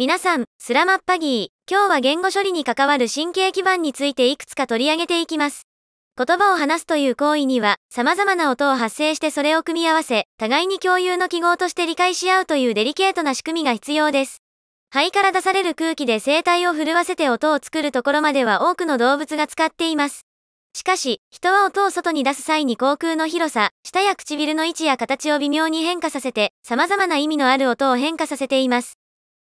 皆さん、スラマッパギー、今日は言語処理に関わる神経基盤についていくつか取り上げていきます。言葉を話すという行為には、様々な音を発生してそれを組み合わせ、互いに共有の記号として理解し合うというデリケートな仕組みが必要です。肺から出される空気で声帯を震わせて音を作るところまでは多くの動物が使っています。しかし、人は音を外に出す際に口腔の広さ、舌や唇の位置や形を微妙に変化させて、様々な意味のある音を変化させています。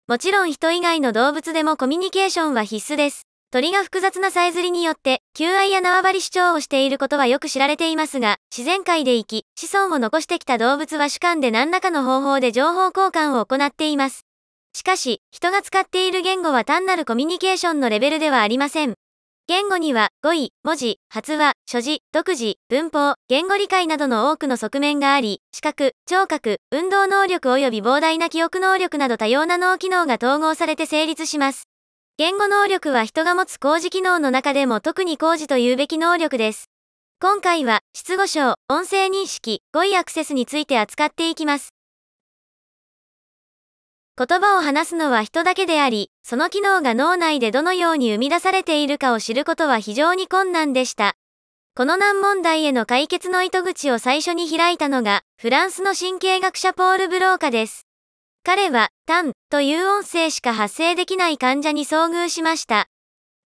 もちろん人以外の動物でもコミュニケーションは必須です。鳥が複雑なさえずりによって、求愛や縄張り主張をしていることはよく知られていますが、自然界で生き、子孫を残してきた動物は主観で何らかの方法で情報交換を行っています。しかし、人が使っている言語は単なるコミュニケーションのレベルではありません。言語には語彙、文字、発話、所持、独自、文法、言語理解などの多くの側面があり、視覚、聴覚、運動能力及び膨大な記憶能力など多様な脳機能が統合されて成立します。言語能力は人が持つ工事機能の中でも特に工事と言うべき能力です。今回は、失語症、音声認識、語彙アクセスについて扱っていきます。言葉を話すのは人だけであり、その機能が脳内でどのように生み出されているかを知ることは非常に困難でした。この難問題への解決の糸口を最初に開いたのが、フランスの神経学者ポール・ブローカです。彼は、タンという音声しか発生できない患者に遭遇しました。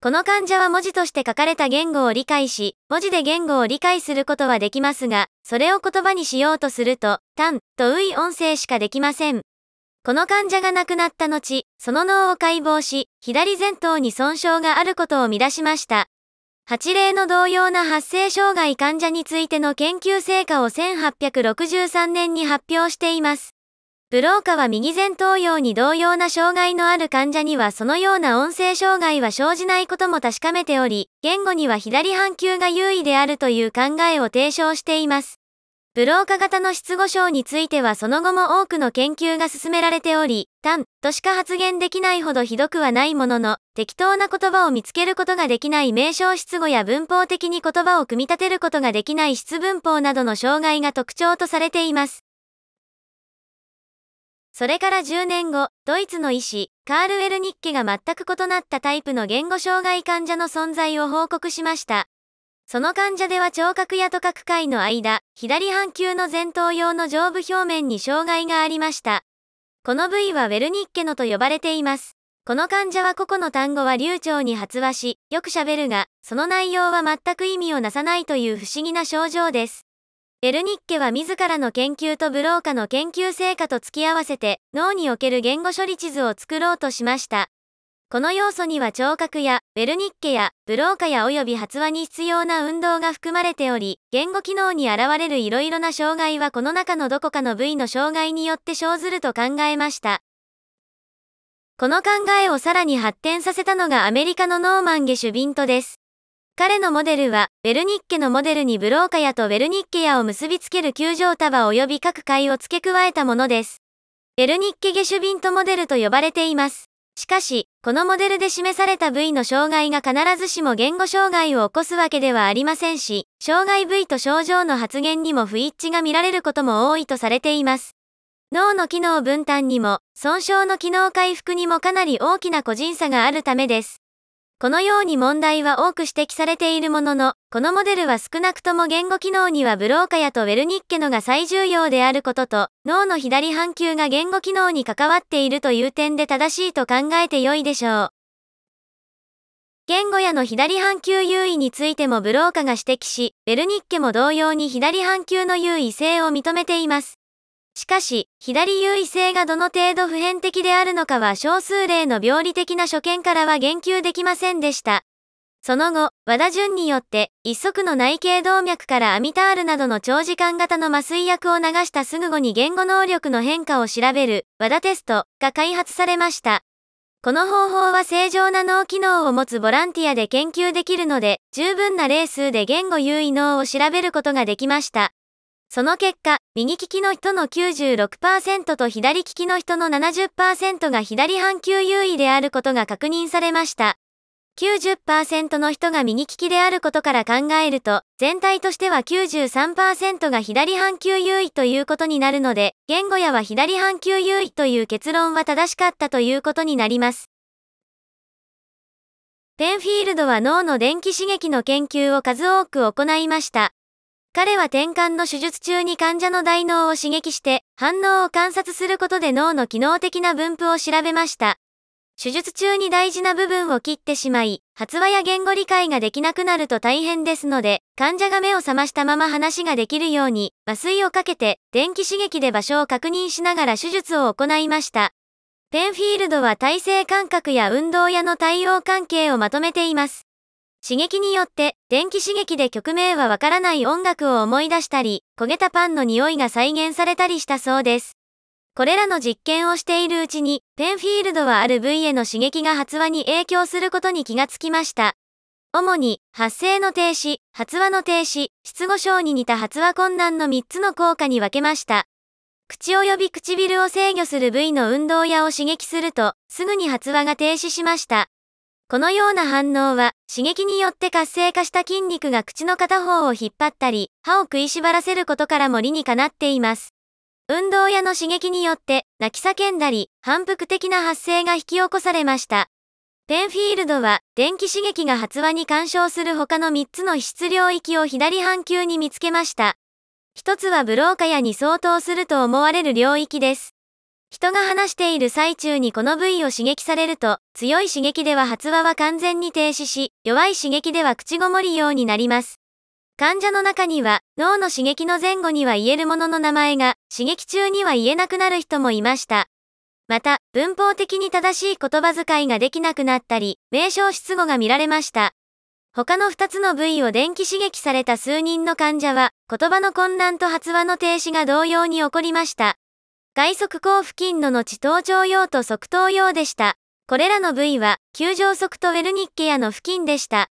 この患者は文字として書かれた言語を理解し、文字で言語を理解することはできますが、それを言葉にしようとすると、タンとうい音声しかできません。この患者が亡くなった後、その脳を解剖し、左前頭に損傷があることを見出しました。8例の同様な発生障害患者についての研究成果を1863年に発表しています。ブローカは右前頭葉に同様な障害のある患者にはそのような音声障害は生じないことも確かめており、言語には左半球が優位であるという考えを提唱しています。ブローカ型の失語症についてはその後も多くの研究が進められており、単としか発言できないほどひどくはないものの、適当な言葉を見つけることができない名称失語や文法的に言葉を組み立てることができない質文法などの障害が特徴とされています。それから10年後、ドイツの医師、カール・エルニッケが全く異なったタイプの言語障害患者の存在を報告しました。その患者では聴覚やと角界の間、左半球の前頭葉の上部表面に障害がありました。この部位はウェルニッケノと呼ばれています。この患者は個々の単語は流暢に発話し、よく喋るが、その内容は全く意味をなさないという不思議な症状です。ウェルニッケは自らの研究とブローカの研究成果と付き合わせて、脳における言語処理地図を作ろうとしました。この要素には聴覚やベルニッケやブローカや及び発話に必要な運動が含まれており、言語機能に現れるいろいろな障害はこの中のどこかの部位の障害によって生ずると考えました。この考えをさらに発展させたのがアメリカのノーマン・ゲシュビントです。彼のモデルは、ベルニッケのモデルにブローカヤとベルニッケヤを結びつける球場束及び各階を付け加えたものです。ベルニッケ・ゲシュビントモデルと呼ばれています。しかし、このモデルで示された部位の障害が必ずしも言語障害を起こすわけではありませんし、障害部位と症状の発現にも不一致が見られることも多いとされています。脳の機能分担にも、損傷の機能回復にもかなり大きな個人差があるためです。このように問題は多く指摘されているものの、このモデルは少なくとも言語機能にはブローカヤとウェルニッケのが最重要であることと、脳の左半球が言語機能に関わっているという点で正しいと考えて良いでしょう。言語やの左半球優位についてもブローカが指摘し、ウェルニッケも同様に左半球の優位性を認めています。しかし、左優位性がどの程度普遍的であるのかは少数例の病理的な所見からは言及できませんでした。その後、和田淳によって、一足の内頸動脈からアミタールなどの長時間型の麻酔薬を流したすぐ後に言語能力の変化を調べる、和田テストが開発されました。この方法は正常な脳機能を持つボランティアで研究できるので、十分な例数で言語優位脳を調べることができました。その結果、右利きの人の96%と左利きの人の70%が左半球優位であることが確認されました。90%の人が右利きであることから考えると、全体としては93%が左半球優位ということになるので、言語やは左半球優位という結論は正しかったということになります。ペンフィールドは脳の電気刺激の研究を数多く行いました。彼は転換の手術中に患者の大脳を刺激して反応を観察することで脳の機能的な分布を調べました。手術中に大事な部分を切ってしまい、発話や言語理解ができなくなると大変ですので、患者が目を覚ましたまま話ができるように、麻酔をかけて、電気刺激で場所を確認しながら手術を行いました。ペンフィールドは体制感覚や運動やの対応関係をまとめています。刺激によって電気刺激で曲名はわからない音楽を思い出したり、焦げたパンの匂いが再現されたりしたそうです。これらの実験をしているうちに、ペンフィールドはある部位への刺激が発話に影響することに気がつきました。主に、発声の停止、発話の停止、失語症に似た発話困難の3つの効果に分けました。口及び唇を制御する部位の運動やを刺激すると、すぐに発話が停止しました。このような反応は刺激によって活性化した筋肉が口の片方を引っ張ったり、歯を食いしばらせることからも理にかなっています。運動やの刺激によって泣き叫んだり、反復的な発声が引き起こされました。ペンフィールドは電気刺激が発話に干渉する他の3つの質領域を左半球に見つけました。1つはブローカヤに相当すると思われる領域です。人が話している最中にこの部位を刺激されると、強い刺激では発話は完全に停止し、弱い刺激では口ごもりようになります。患者の中には、脳の刺激の前後には言えるものの名前が、刺激中には言えなくなる人もいました。また、文法的に正しい言葉遣いができなくなったり、名称失語が見られました。他の2つの部位を電気刺激された数人の患者は、言葉の混乱と発話の停止が同様に起こりました。外側口付近の後頭上用と側頭用でした。これらの部位は、球場側とウェルニッケアの付近でした。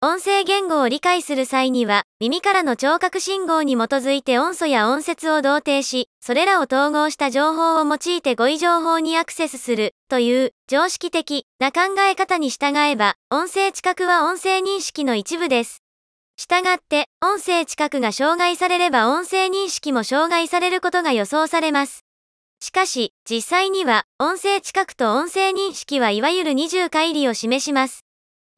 音声言語を理解する際には、耳からの聴覚信号に基づいて音素や音節を同定し、それらを統合した情報を用いて語彙情報にアクセスするという常識的な考え方に従えば、音声知覚は音声認識の一部です。したがって、音声近くが障害されれば音声認識も障害されることが予想されます。しかし、実際には、音声近くと音声認識はいわゆる20回りを示します。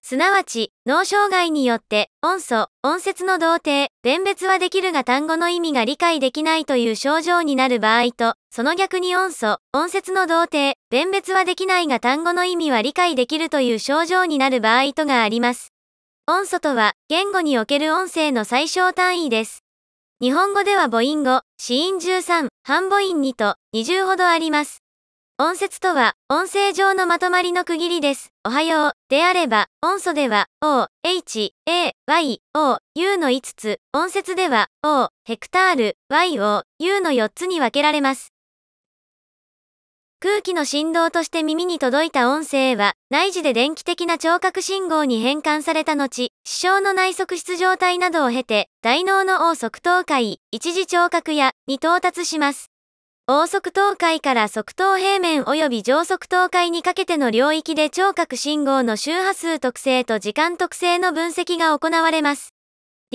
すなわち、脳障害によって、音素、音節の同定、弁別はできるが単語の意味が理解できないという症状になる場合と、その逆に音素、音節の同定、弁別はできないが単語の意味は理解できるという症状になる場合とがあります。音素とは、言語における音声の最小単位です。日本語では母音語、子音13、半母音2と20ほどあります。音節とは、音声上のまとまりの区切りです。おはようであれば、音素では、o、h、a、y、o、u の5つ、音節では、o、ヘクタール、y、o、u の4つに分けられます。空気の振動として耳に届いた音声は、内耳で電気的な聴覚信号に変換された後、視床の内側質状態などを経て、大脳の王側頭回、一時聴覚やに到達します。王側頭回から側頭平面及び上側頭回にかけての領域で聴覚信号の周波数特性と時間特性の分析が行われます。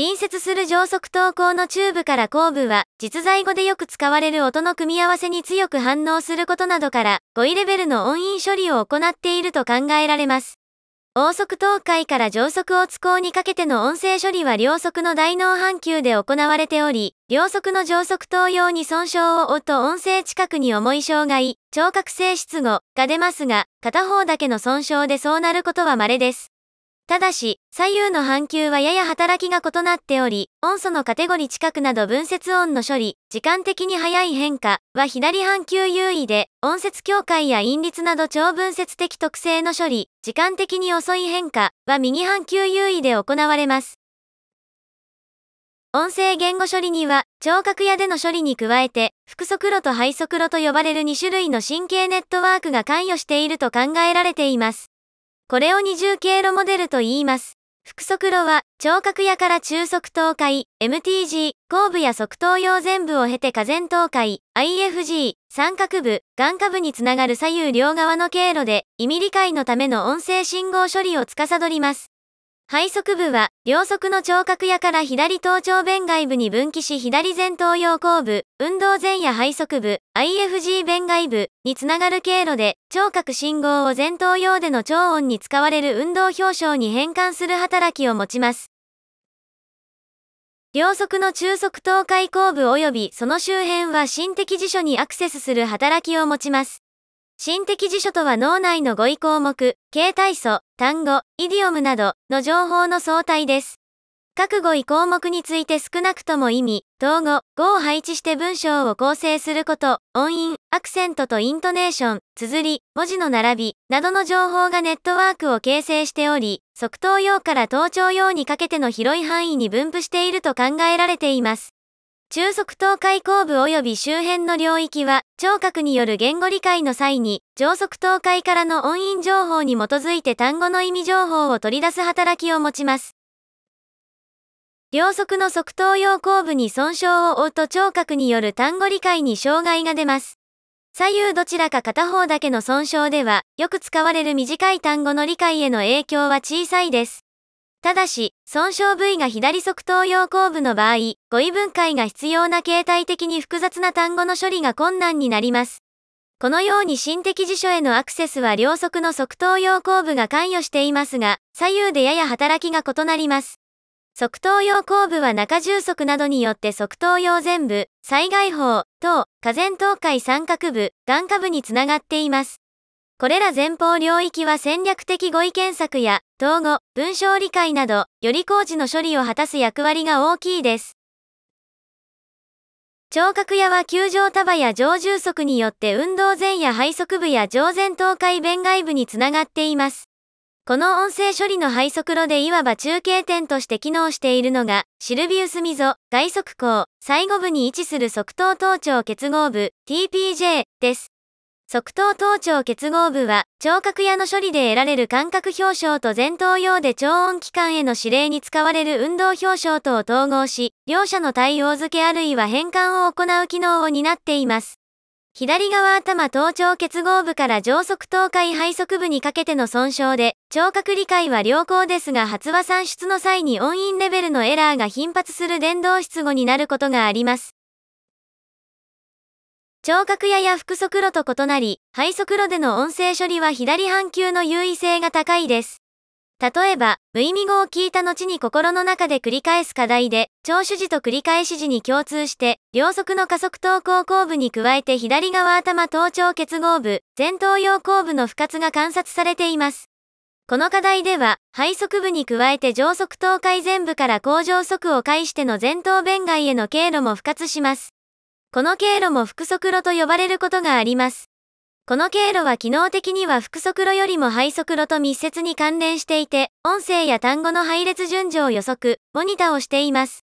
隣接する上足投稿のチューブから後部は、実在語でよく使われる音の組み合わせに強く反応することなどから、語彙レベルの音韻処理を行っていると考えられます。音速東海から上足を津高にかけての音声処理は両側の大脳半球で行われており、両側の上足頭用に損傷を負うと音声近くに重い障害、聴覚性失語が出ますが、片方だけの損傷でそうなることは稀です。ただし、左右の半球はやや働きが異なっており、音素のカテゴリ近くなど分節音の処理、時間的に速い変化は左半球優位で、音節境界や韻律など超分節的特性の処理、時間的に遅い変化は右半球優位で行われます。音声言語処理には、聴覚屋での処理に加えて、副速炉と肺速炉と呼ばれる2種類の神経ネットワークが関与していると考えられています。これを二重経路モデルと言います。副速路は、聴覚野から中速東海、MTG、後部や側頭葉全部を経て下前東海、IFG、三角部、眼下部につながる左右両側の経路で、意味理解のための音声信号処理を司ります。肺側部は、両側の聴覚野から左頭頂弁外部に分岐し左前頭葉後部、運動前夜肺側部、IFG 弁外部につながる経路で、聴覚信号を前頭葉での超音に使われる運動表彰に変換する働きを持ちます。両側の中側頭回後部及びその周辺は心的辞書にアクセスする働きを持ちます。心的辞書とは脳内の語彙項目、形態素、単語、イディオムなどの情報の総体です。各語彙項目について少なくとも意味、統語、語を配置して文章を構成すること、音韻、アクセントとイントネーション、綴り、文字の並び、などの情報がネットワークを形成しており、即答用から盗聴用にかけての広い範囲に分布していると考えられています。中足東海後部及び周辺の領域は、聴覚による言語理解の際に、上足東海からの音韻情報に基づいて単語の意味情報を取り出す働きを持ちます。両足の側頭葉後部に損傷を負うと聴覚による単語理解に障害が出ます。左右どちらか片方だけの損傷では、よく使われる短い単語の理解への影響は小さいです。ただし、損傷部位が左側頭葉後部の場合、語彙分解が必要な形態的に複雑な単語の処理が困難になります。このように心的辞書へのアクセスは両側の側頭葉後部が関与していますが、左右でやや働きが異なります。側頭葉後部は中重足などによって側頭葉全部、災害法、等、下前東海三角部、眼下部につながっています。これら前方領域は戦略的語彙検索や統語、文章理解など、より工事の処理を果たす役割が大きいです。聴覚野は球状束や上重足によって運動前や肺側部や上前東海弁外部につながっています。この音声処理の肺側路でいわば中継点として機能しているのが、シルビウス溝、外側口、最後部に位置する側頭頭頂結合部、TPJ です。側頭頭頂結合部は、聴覚野の処理で得られる感覚表彰と前頭葉で超音器官への指令に使われる運動表彰とを統合し、両者の対応付けあるいは変換を行う機能を担っています。左側頭頭頂結合部から上側頭回肺側部にかけての損傷で、聴覚理解は良好ですが発話算出の際に音韻レベルのエラーが頻発する電動失語になることがあります。聴覚野や複速路と異なり、肺速路での音声処理は左半球の優位性が高いです。例えば、無意味語を聞いた後に心の中で繰り返す課題で、聴取時と繰り返し時に共通して、両側の加速頭後後部に加えて左側頭頭頂結合部、前頭葉後部の不活が観察されています。この課題では、肺側部に加えて上側頭壊全部から甲状側を介しての前頭弁外への経路も不活します。この経路も複速路と呼ばれることがあります。この経路は機能的には複速路よりも配速路と密接に関連していて、音声や単語の配列順序を予測、モニターをしています。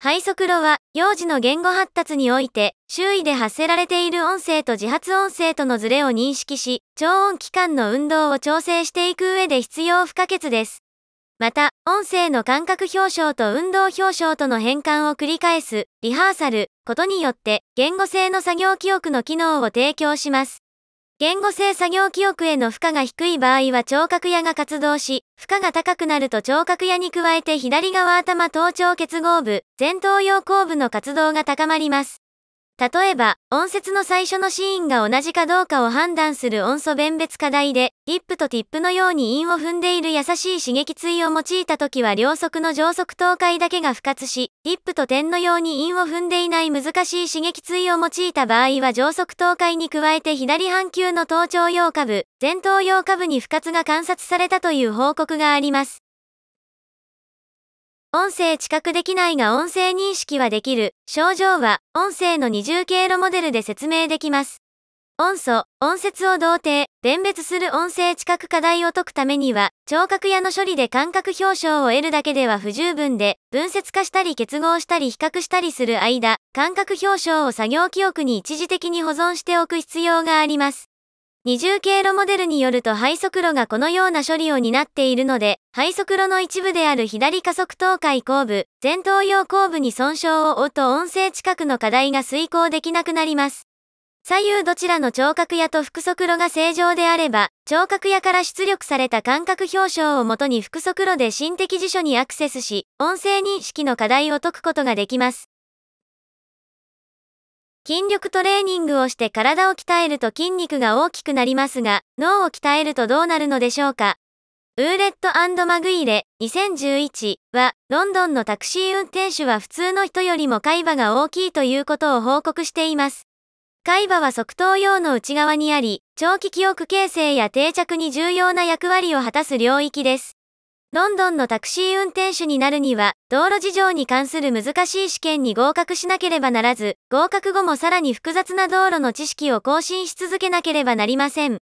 配速路は、幼児の言語発達において、周囲で発せられている音声と自発音声とのズレを認識し、超音機関の運動を調整していく上で必要不可欠です。また、音声の感覚表彰と運動表彰との変換を繰り返す、リハーサル、ことによって、言語性の作業記憶の機能を提供します。言語性作業記憶への負荷が低い場合は聴覚野が活動し、負荷が高くなると聴覚野に加えて左側頭頭頂結合部、前頭葉後部の活動が高まります。例えば、音節の最初のシーンが同じかどうかを判断する音素弁別課題で、リップとティップのように韻を踏んでいる優しい刺激対を用いた時は両側の上足倒壊だけが不活し、リップと点のように韻を踏んでいない難しい刺激対を用いた場合は上足倒壊に加えて左半球の頭頂葉下部、前頭葉下部に不活が観察されたという報告があります。音声知覚できないが音声認識はできる。症状は音声の二重経路モデルで説明できます。音素、音節を同定、弁別する音声知覚課題を解くためには、聴覚屋の処理で感覚表彰を得るだけでは不十分で、分節化したり結合したり比較したりする間、感覚表彰を作業記憶に一時的に保存しておく必要があります。20経路モデルによると配速路がこのような処理を担っているので、配速路の一部である左加速東海後部、前頭葉後部に損傷を負うと音声近くの課題が遂行できなくなります。左右どちらの聴覚野と副速路が正常であれば、聴覚野から出力された感覚表彰をもとに副速路で心的辞書にアクセスし、音声認識の課題を解くことができます。筋力トレーニングをして体を鍛えると筋肉が大きくなりますが、脳を鍛えるとどうなるのでしょうかウーレットマグイレ2011は、ロンドンのタクシー運転手は普通の人よりも海馬が大きいということを報告しています。海馬は側頭葉の内側にあり、長期記憶形成や定着に重要な役割を果たす領域です。ロンドンのタクシー運転手になるには、道路事情に関する難しい試験に合格しなければならず、合格後もさらに複雑な道路の知識を更新し続けなければなりません。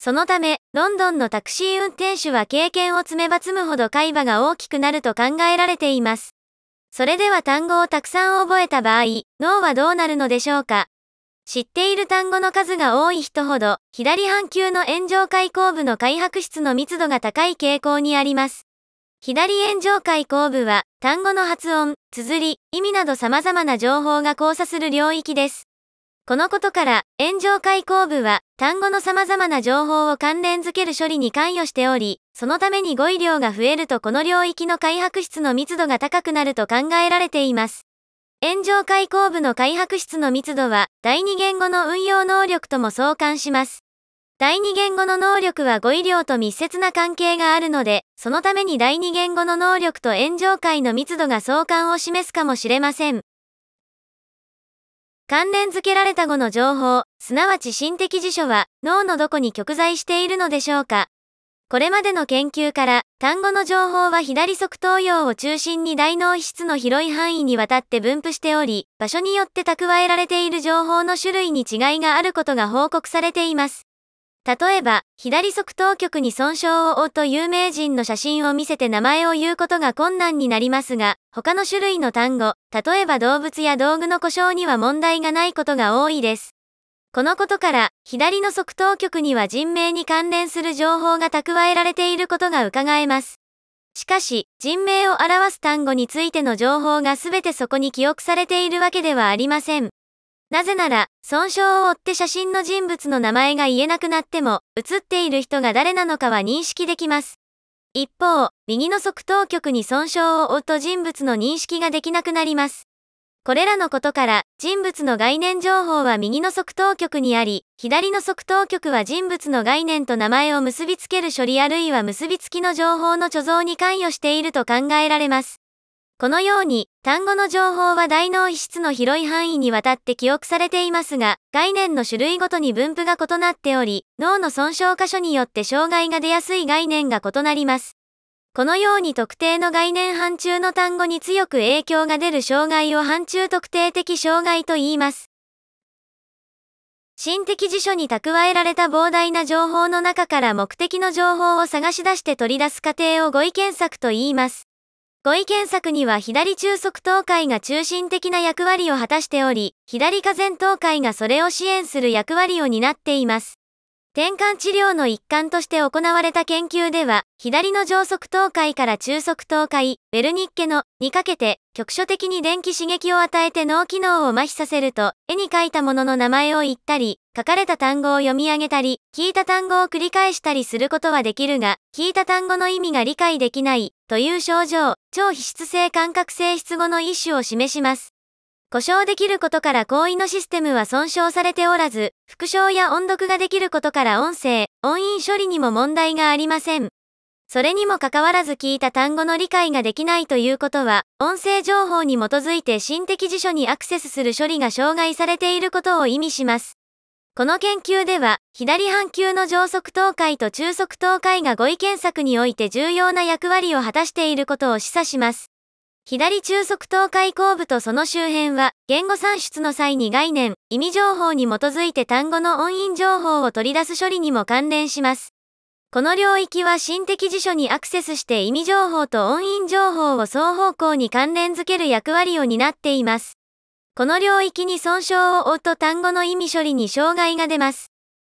そのため、ロンドンのタクシー運転手は経験を積めば積むほど海馬が大きくなると考えられています。それでは単語をたくさん覚えた場合、脳はどうなるのでしょうか知っている単語の数が多い人ほど、左半球の炎上開口部の開白質の密度が高い傾向にあります。左炎上開口部は、単語の発音、綴り、意味など様々な情報が交差する領域です。このことから、炎上開口部は、単語の様々な情報を関連づける処理に関与しており、そのために語彙量が増えるとこの領域の開白質の密度が高くなると考えられています。炎上開口部の開発室の密度は第2言語の運用能力とも相関します。第2言語の能力は語彙量と密接な関係があるので、そのために第2言語の能力と炎上界の密度が相関を示すかもしれません。関連付けられた語の情報、すなわち心的辞書は脳のどこに極在しているのでしょうかこれまでの研究から、単語の情報は左側頭葉を中心に大脳皮質の広い範囲にわたって分布しており、場所によって蓄えられている情報の種類に違いがあることが報告されています。例えば、左側頭極に損傷を負うと有名人の写真を見せて名前を言うことが困難になりますが、他の種類の単語、例えば動物や道具の故障には問題がないことが多いです。このことから、左の側頭局には人命に関連する情報が蓄えられていることが伺えます。しかし、人命を表す単語についての情報が全てそこに記憶されているわけではありません。なぜなら、損傷を負って写真の人物の名前が言えなくなっても、写っている人が誰なのかは認識できます。一方、右の側頭局に損傷を負うと人物の認識ができなくなります。これらのことから、人物の概念情報は右の側頭局にあり、左の側頭局は人物の概念と名前を結びつける処理あるいは結びつきの情報の貯蔵に関与していると考えられます。このように、単語の情報は大脳皮質の広い範囲にわたって記憶されていますが、概念の種類ごとに分布が異なっており、脳の損傷箇所によって障害が出やすい概念が異なります。このように特定の概念範疇の単語に強く影響が出る障害を範疇特定的障害と言います。心的辞書に蓄えられた膨大な情報の中から目的の情報を探し出して取り出す過程を語彙検索と言います。語彙検索には左中側東海が中心的な役割を果たしており、左下前東海がそれを支援する役割を担っています。転換治療の一環として行われた研究では、左の上側頭回から中側頭回、ベルニッケのにかけて、局所的に電気刺激を与えて脳機能を麻痺させると、絵に描いたものの名前を言ったり、書かれた単語を読み上げたり、聞いた単語を繰り返したりすることはできるが、聞いた単語の意味が理解できない、という症状、超皮質性感覚性質語の一種を示します。故障できることから行為のシステムは損傷されておらず、副唱や音読ができることから音声、音韻処理にも問題がありません。それにもかかわらず聞いた単語の理解ができないということは、音声情報に基づいて心的辞書にアクセスする処理が障害されていることを意味します。この研究では、左半球の上側東海と中側東海が語彙検索において重要な役割を果たしていることを示唆します。左中足東海口部とその周辺は、言語算出の際に概念、意味情報に基づいて単語の音韻情報を取り出す処理にも関連します。この領域は心的辞書にアクセスして意味情報と音韻情報を双方向に関連づける役割を担っています。この領域に損傷を負うと単語の意味処理に障害が出ます。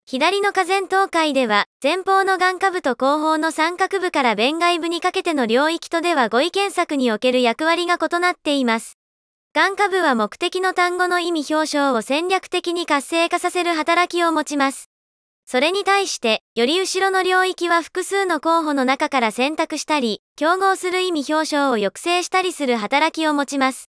左の下前頭回では、前方の眼下部と後方の三角部から弁外部にかけての領域とでは語彙検索における役割が異なっています。眼下部は目的の単語の意味表彰を戦略的に活性化させる働きを持ちます。それに対して、より後ろの領域は複数の候補の中から選択したり、競合する意味表彰を抑制したりする働きを持ちます。